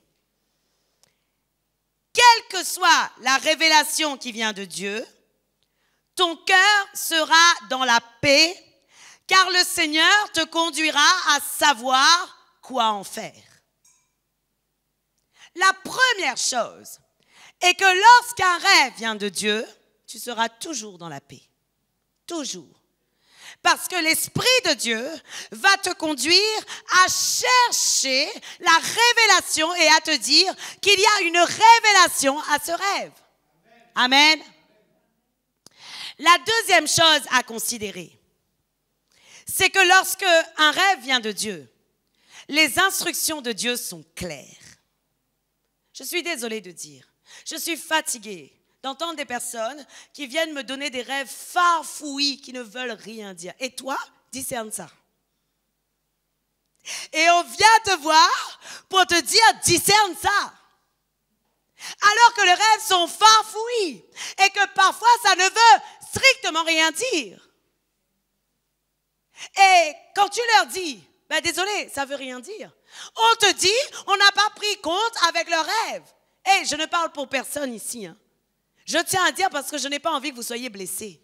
quelle que soit la révélation qui vient de Dieu, ton cœur sera dans la paix, car le Seigneur te conduira à savoir quoi en faire. La première chose est que lorsqu'un rêve vient de Dieu, tu seras toujours dans la paix. Toujours parce que l'Esprit de Dieu va te conduire à chercher la révélation et à te dire qu'il y a une révélation à ce rêve. Amen. La deuxième chose à considérer, c'est que lorsque un rêve vient de Dieu, les instructions de Dieu sont claires. Je suis désolée de dire, je suis fatiguée d'entendre des personnes qui viennent me donner des rêves farfouis qui ne veulent rien dire. Et toi, discerne ça. Et on vient te voir pour te dire, discerne ça. Alors que les rêves sont farfouis et que parfois ça ne veut strictement rien dire. Et quand tu leur dis, ben désolé, ça veut rien dire. On te dit, on n'a pas pris compte avec le rêve. Et je ne parle pour personne ici. Hein. Je tiens à dire parce que je n'ai pas envie que vous soyez blessés.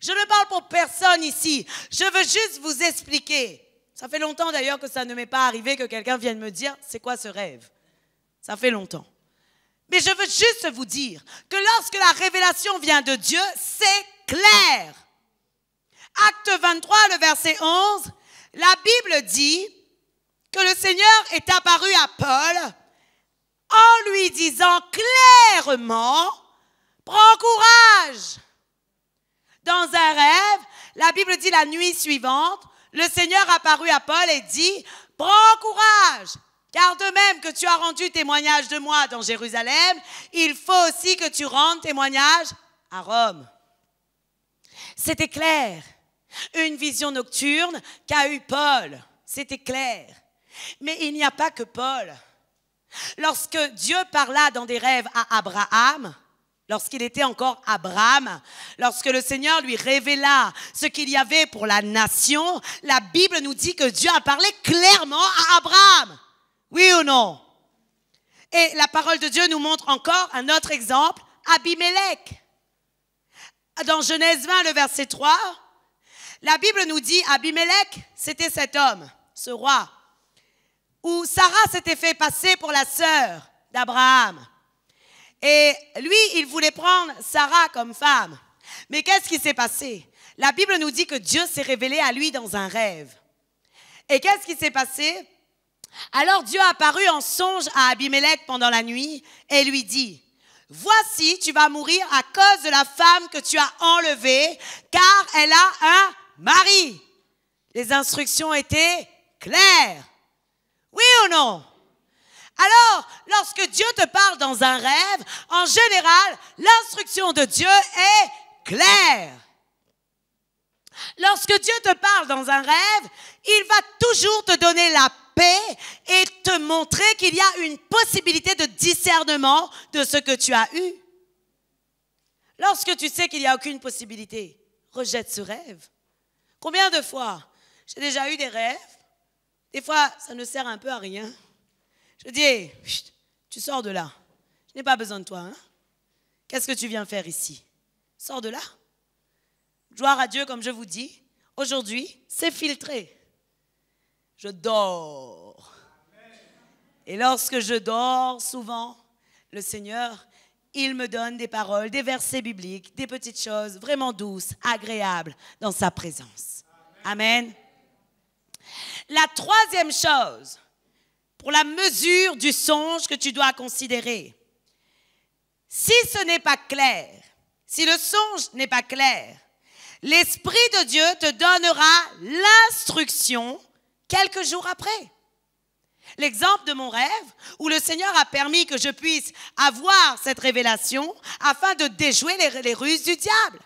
Je ne parle pour personne ici. Je veux juste vous expliquer. Ça fait longtemps d'ailleurs que ça ne m'est pas arrivé que quelqu'un vienne me dire, c'est quoi ce rêve Ça fait longtemps. Mais je veux juste vous dire que lorsque la révélation vient de Dieu, c'est clair. Acte 23, le verset 11, la Bible dit que le Seigneur est apparu à Paul en lui disant clairement, prends courage. Dans un rêve, la Bible dit la nuit suivante, le Seigneur apparut à Paul et dit, prends courage, car de même que tu as rendu témoignage de moi dans Jérusalem, il faut aussi que tu rendes témoignage à Rome. C'était clair. Une vision nocturne qu'a eu Paul. C'était clair. Mais il n'y a pas que Paul. Lorsque Dieu parla dans des rêves à Abraham, lorsqu'il était encore Abraham, lorsque le Seigneur lui révéla ce qu'il y avait pour la nation, la Bible nous dit que Dieu a parlé clairement à Abraham. Oui ou non Et la parole de Dieu nous montre encore un autre exemple, Abimelech dans Genèse 20, le verset 3, la Bible nous dit Abimelech, c'était cet homme, ce roi, où Sarah s'était fait passer pour la sœur d'Abraham. Et lui, il voulait prendre Sarah comme femme. Mais qu'est-ce qui s'est passé La Bible nous dit que Dieu s'est révélé à lui dans un rêve. Et qu'est-ce qui s'est passé Alors Dieu apparut en songe à Abimelech pendant la nuit et lui dit, Voici, tu vas mourir à cause de la femme que tu as enlevée, car elle a un mari. Les instructions étaient claires. Oui ou non Alors, lorsque Dieu te parle dans un rêve, en général, l'instruction de Dieu est claire. Lorsque Dieu te parle dans un rêve, il va toujours te donner la et te montrer qu'il y a une possibilité de discernement de ce que tu as eu. Lorsque tu sais qu'il n'y a aucune possibilité, rejette ce rêve. Combien de fois j'ai déjà eu des rêves Des fois, ça ne sert un peu à rien. Je dis, tu sors de là. Je n'ai pas besoin de toi. Hein. Qu'est-ce que tu viens faire ici Sors de là. Gloire à Dieu, comme je vous dis, aujourd'hui, c'est filtré je dors. Et lorsque je dors, souvent, le Seigneur, il me donne des paroles, des versets bibliques, des petites choses vraiment douces, agréables dans sa présence. Amen. La troisième chose pour la mesure du songe que tu dois considérer, si ce n'est pas clair, si le songe n'est pas clair, l'Esprit de Dieu te donnera l'instruction quelques jours après. L'exemple de mon rêve, où le Seigneur a permis que je puisse avoir cette révélation afin de déjouer les, ruses du diable.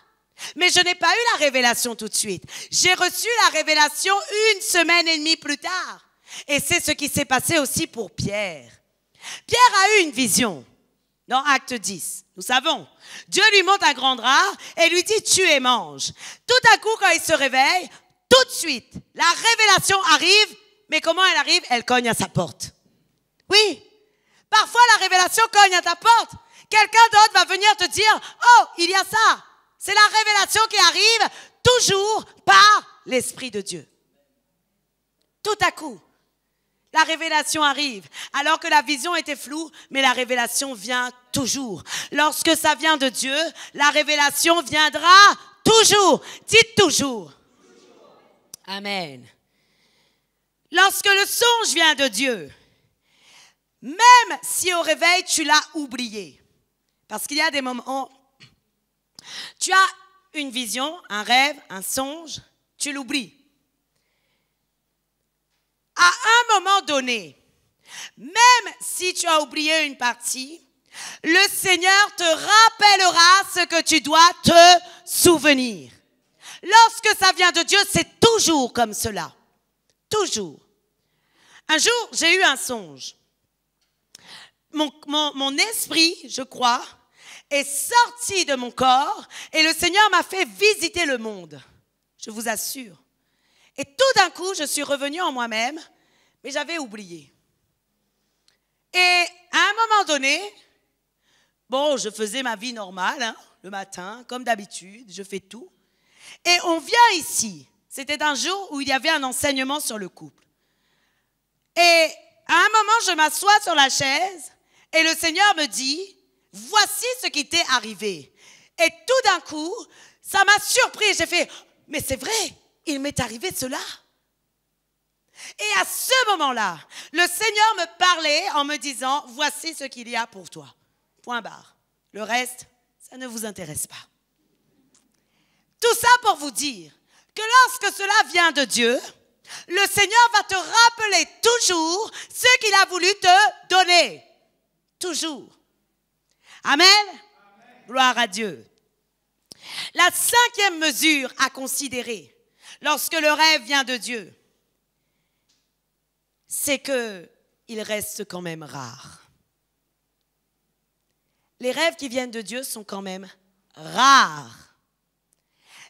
Mais je n'ai pas eu la révélation tout de suite. J'ai reçu la révélation une semaine et demie plus tard. Et c'est ce qui s'est passé aussi pour Pierre. Pierre a eu une vision dans Acte 10. Nous savons. Dieu lui monte un grand drap et lui dit, tu es mange. Tout à coup, quand il se réveille, tout de suite, la révélation arrive, mais comment elle arrive Elle cogne à sa porte. Oui, parfois la révélation cogne à ta porte. Quelqu'un d'autre va venir te dire, oh, il y a ça. C'est la révélation qui arrive toujours par l'Esprit de Dieu. Tout à coup, la révélation arrive, alors que la vision était floue, mais la révélation vient toujours. Lorsque ça vient de Dieu, la révélation viendra toujours. Dites toujours. Amen. Lorsque le songe vient de Dieu, même si au réveil tu l'as oublié, parce qu'il y a des moments tu as une vision, un rêve, un songe, tu l'oublies. À un moment donné, même si tu as oublié une partie, le Seigneur te rappellera ce que tu dois te souvenir. Lorsque ça vient de Dieu, c'est toujours comme cela. Toujours. Un jour, j'ai eu un songe. Mon, esprit, je crois, est sorti de mon corps et le Seigneur m'a fait visiter le monde. Je vous assure. Et tout d'un coup, je suis revenue en moi-même, mais j'avais oublié. Et à un moment donné, bon, je faisais ma vie normale, hein, le matin, comme d'habitude, je fais tout. Et on vient ici. C'était un jour où il y avait un enseignement sur le couple. Et à un moment, je m'assois sur la chaise et le Seigneur me dit, voici ce qui t'est arrivé. Et tout d'un coup, ça m'a surpris. J'ai fait, mais c'est vrai, il m'est arrivé cela. Et à ce moment-là, le Seigneur me parlait en me disant, voici ce qu'il y a pour toi. Point barre. Le reste, ça ne vous intéresse pas. Tout ça pour vous dire que lorsque cela vient de Dieu, le Seigneur va te rappeler toujours ce qu'il a voulu te donner. Toujours. Amen. Gloire à Dieu. La cinquième mesure à considérer lorsque le rêve vient de Dieu, c'est que il reste quand même rare. Les rêves qui viennent de Dieu sont quand même rares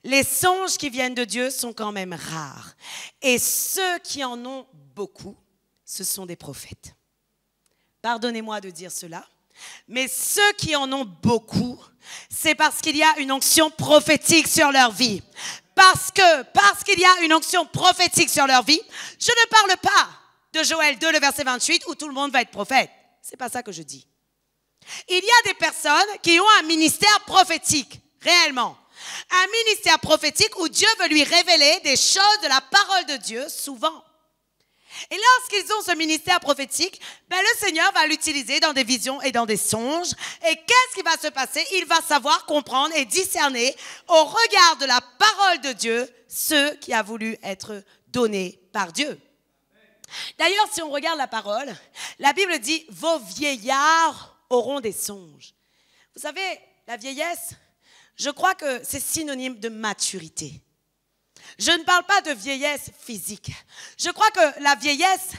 les songes qui viennent de Dieu sont quand même rares. Et ceux qui en ont beaucoup, ce sont des prophètes. Pardonnez-moi de dire cela, mais ceux qui en ont beaucoup, c'est parce qu'il y a une onction prophétique sur leur vie. Parce que, parce qu'il y a une onction prophétique sur leur vie, je ne parle pas de Joël 2, le verset 28, où tout le monde va être prophète. C'est pas ça que je dis. Il y a des personnes qui ont un ministère prophétique, réellement un ministère prophétique où Dieu veut lui révéler des choses de la parole de Dieu souvent. Et lorsqu'ils ont ce ministère prophétique, ben le Seigneur va l'utiliser dans des visions et dans des songes. Et qu'est-ce qui va se passer Il va savoir comprendre et discerner au regard de la parole de Dieu ce qui a voulu être donné par Dieu. D'ailleurs, si on regarde la parole, la Bible dit, vos vieillards auront des songes. Vous savez, la vieillesse, je crois que c'est synonyme de maturité. Je ne parle pas de vieillesse physique. Je crois que la vieillesse,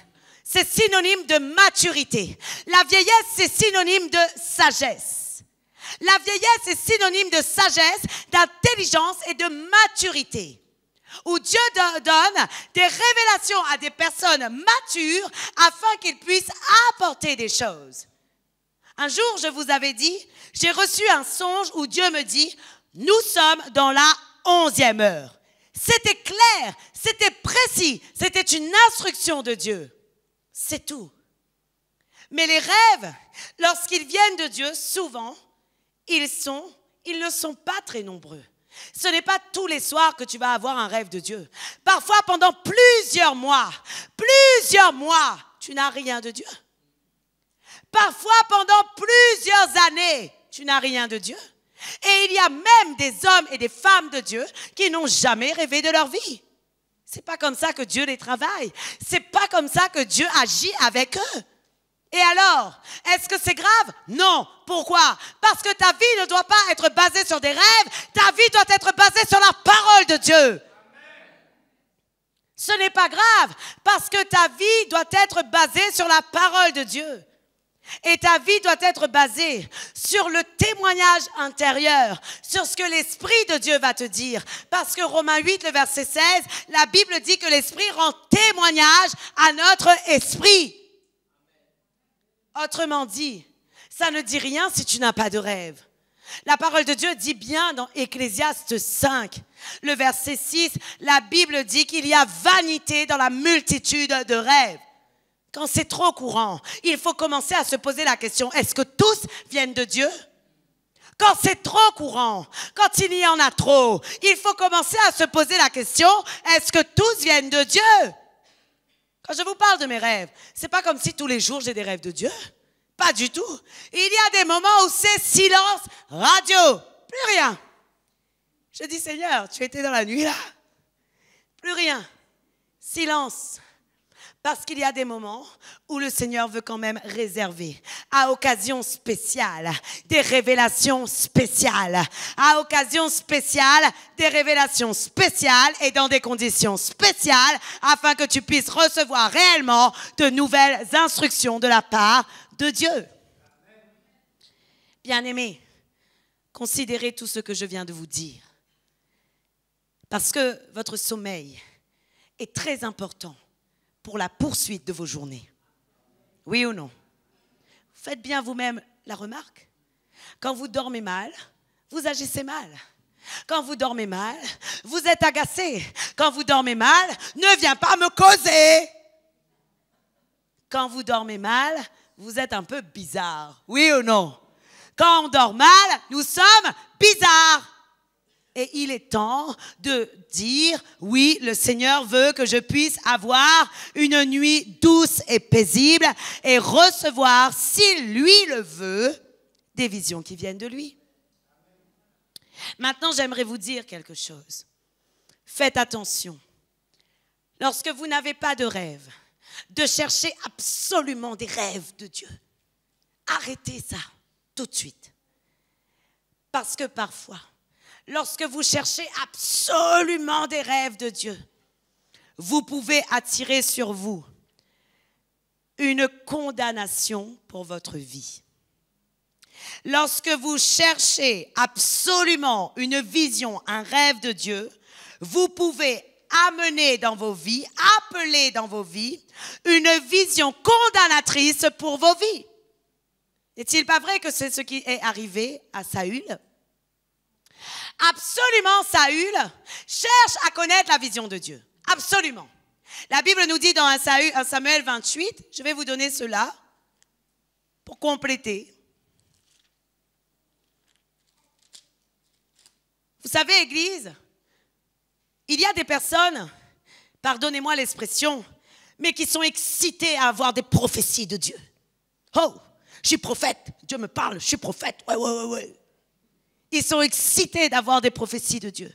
c'est synonyme de maturité. La vieillesse, c'est synonyme de sagesse. La vieillesse est synonyme de sagesse, d'intelligence et de maturité. Où Dieu donne des révélations à des personnes matures afin qu'ils puissent apporter des choses. Un jour, je vous avais dit, j'ai reçu un songe où Dieu me dit, nous sommes dans la onzième heure. C'était clair, c'était précis, c'était une instruction de Dieu. C'est tout. Mais les rêves, lorsqu'ils viennent de Dieu, souvent, ils sont, ils ne sont pas très nombreux. Ce n'est pas tous les soirs que tu vas avoir un rêve de Dieu. Parfois, pendant plusieurs mois, plusieurs mois, tu n'as rien de Dieu. Parfois, pendant plusieurs années, tu n'as rien de Dieu. Et il y a même des hommes et des femmes de Dieu qui n'ont jamais rêvé de leur vie. C'est pas comme ça que Dieu les travaille. C'est pas comme ça que Dieu agit avec eux. Et alors, est-ce que c'est grave Non. Pourquoi Parce que ta vie ne doit pas être basée sur des rêves, ta vie doit être basée sur la parole de Dieu. Ce n'est pas grave, parce que ta vie doit être basée sur la parole de Dieu. Et ta vie doit être basée sur le témoignage intérieur, sur ce que l'Esprit de Dieu va te dire. Parce que Romains 8, le verset 16, la Bible dit que l'Esprit rend témoignage à notre esprit. Autrement dit, ça ne dit rien si tu n'as pas de rêve. La parole de Dieu dit bien dans Ecclésiaste 5, le verset 6, la Bible dit qu'il y a vanité dans la multitude de rêves. Quand c'est trop courant, il faut commencer à se poser la question, est-ce que tous viennent de Dieu Quand c'est trop courant, quand il y en a trop, il faut commencer à se poser la question, est-ce que tous viennent de Dieu Quand je vous parle de mes rêves, c'est pas comme si tous les jours j'ai des rêves de Dieu. Pas du tout. Il y a des moments où c'est silence, radio, plus rien. Je dis Seigneur, tu étais dans la nuit là. Plus rien. Silence. Parce qu'il y a des moments où le Seigneur veut quand même réserver à occasion spéciale des révélations spéciales. À occasion spéciale des révélations spéciales et dans des conditions spéciales afin que tu puisses recevoir réellement de nouvelles instructions de la part de Dieu. Bien-aimés, considérez tout ce que je viens de vous dire. Parce que votre sommeil est très important pour la poursuite de vos journées. Oui ou non Faites bien vous-même la remarque. Quand vous dormez mal, vous agissez mal. Quand vous dormez mal, vous êtes agacé. Quand vous dormez mal, ne viens pas me causer. Quand vous dormez mal, vous êtes un peu bizarre. Oui ou non Quand on dort mal, nous sommes bizarres. Et il est temps de dire, oui, le Seigneur veut que je puisse avoir une nuit douce et paisible et recevoir, si lui le veut, des visions qui viennent de lui. Maintenant, j'aimerais vous dire quelque chose. Faites attention. Lorsque vous n'avez pas de rêve, de chercher absolument des rêves de Dieu. Arrêtez ça tout de suite. Parce que parfois, lorsque vous cherchez absolument des rêves de Dieu, vous pouvez attirer sur vous une condamnation pour votre vie. Lorsque vous cherchez absolument une vision, un rêve de Dieu, vous pouvez amener dans vos vies, appeler dans vos vies une vision condamnatrice pour vos vies. N'est-il pas vrai que c'est ce qui est arrivé à Saül Absolument, Saül cherche à connaître la vision de Dieu. Absolument. La Bible nous dit dans 1 Samuel 28, je vais vous donner cela pour compléter. Vous savez, Église, il y a des personnes, pardonnez-moi l'expression, mais qui sont excitées à avoir des prophéties de Dieu. Oh, je suis prophète, Dieu me parle, je suis prophète, ouais, ouais, ouais, ouais. Ils sont excités d'avoir des prophéties de Dieu.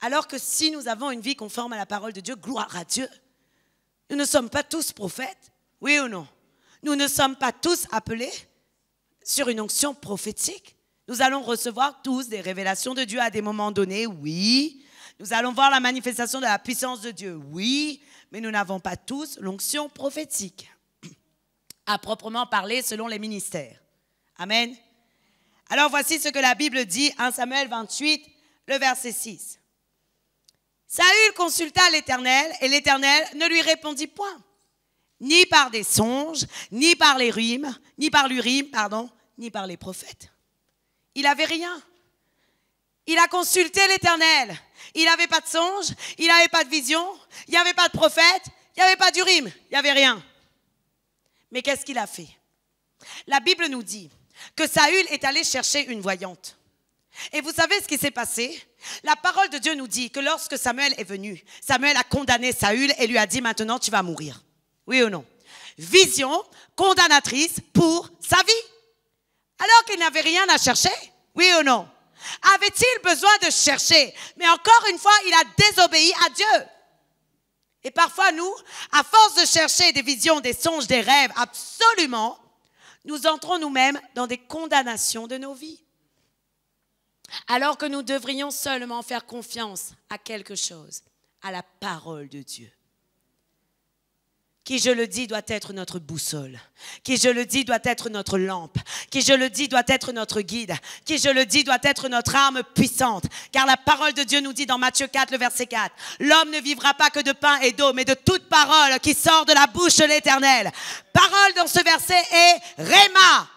Alors que si nous avons une vie conforme à la parole de Dieu, gloire à Dieu. Nous ne sommes pas tous prophètes, oui ou non Nous ne sommes pas tous appelés sur une onction prophétique. Nous allons recevoir tous des révélations de Dieu à des moments donnés, oui. Nous allons voir la manifestation de la puissance de Dieu, oui, mais nous n'avons pas tous l'onction prophétique, à proprement parler selon les ministères. Amen. Alors voici ce que la Bible dit en Samuel 28, le verset 6. Saül consulta l'Éternel et l'Éternel ne lui répondit point, ni par des songes, ni par les rimes, ni par l'urime, pardon, ni par les prophètes. Il avait rien. Il a consulté l'Éternel. Il n'avait pas de songes, il n'avait pas de vision, il n'y avait pas de prophète, il n'y avait pas d'urime, il n'y avait rien. Mais qu'est-ce qu'il a fait La Bible nous dit que Saül est allé chercher une voyante. Et vous savez ce qui s'est passé La parole de Dieu nous dit que lorsque Samuel est venu, Samuel a condamné Saül et lui a dit maintenant tu vas mourir. Oui ou non Vision condamnatrice pour sa vie. Alors qu'il n'avait rien à chercher Oui ou non Avait-il besoin de chercher Mais encore une fois, il a désobéi à Dieu. Et parfois, nous, à force de chercher des visions, des songes, des rêves absolument nous entrons nous-mêmes dans des condamnations de nos vies. Alors que nous devrions seulement faire confiance à quelque chose, à la parole de Dieu qui, je le dis, doit être notre boussole, qui, je le dis, doit être notre lampe, qui, je le dis, doit être notre guide, qui, je le dis, doit être notre arme puissante. Car la parole de Dieu nous dit dans Matthieu 4, le verset 4, L'homme ne vivra pas que de pain et d'eau, mais de toute parole qui sort de la bouche de l'Éternel. Parole dans ce verset est Réma.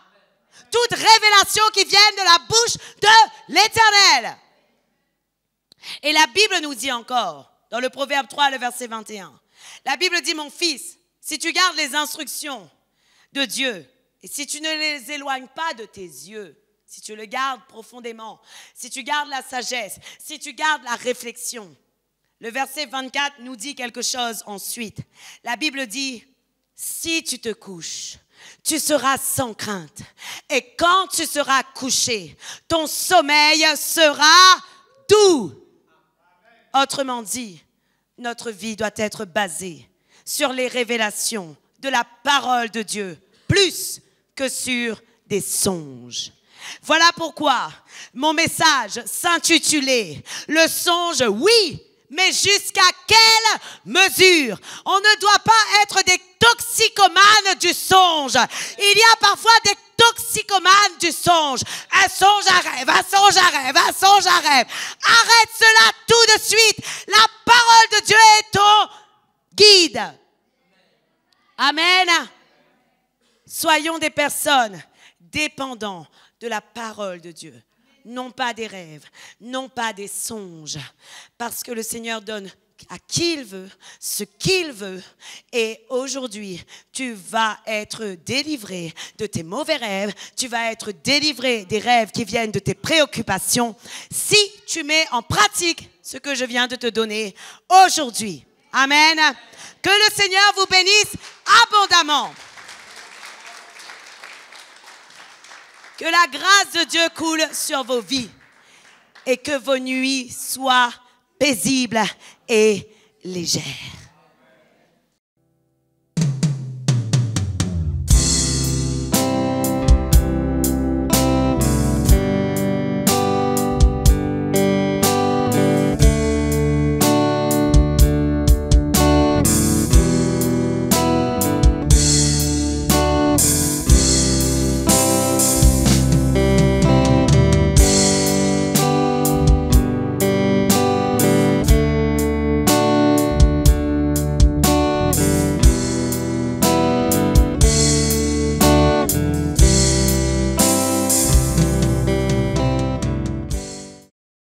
Toute révélation qui vient de la bouche de l'Éternel. Et la Bible nous dit encore, dans le Proverbe 3, le verset 21, la Bible dit, mon fils, si tu gardes les instructions de Dieu, et si tu ne les éloignes pas de tes yeux, si tu le gardes profondément, si tu gardes la sagesse, si tu gardes la réflexion, le verset 24 nous dit quelque chose ensuite. La Bible dit, si tu te couches, tu seras sans crainte. Et quand tu seras couché, ton sommeil sera doux. Autrement dit, notre vie doit être basée sur les révélations de la parole de Dieu, plus que sur des songes. Voilà pourquoi mon message s'intitulait Le songe, oui, mais jusqu'à quelle mesure On ne doit pas être des toxicomanes du songe. Il y a parfois des psychomane du songe. Un songe à rêve, un songe à rêve, un songe à rêve. Arrête cela tout de suite. La parole de Dieu est ton guide. Amen. Soyons des personnes dépendantes de la parole de Dieu, non pas des rêves, non pas des songes, parce que le Seigneur donne à qui il veut, ce qu'il veut. Et aujourd'hui, tu vas être délivré de tes mauvais rêves, tu vas être délivré des rêves qui viennent de tes préoccupations si tu mets en pratique ce que je viens de te donner aujourd'hui. Amen. Que le Seigneur vous bénisse abondamment. Que la grâce de Dieu coule sur vos vies et que vos nuits soient paisible et légère.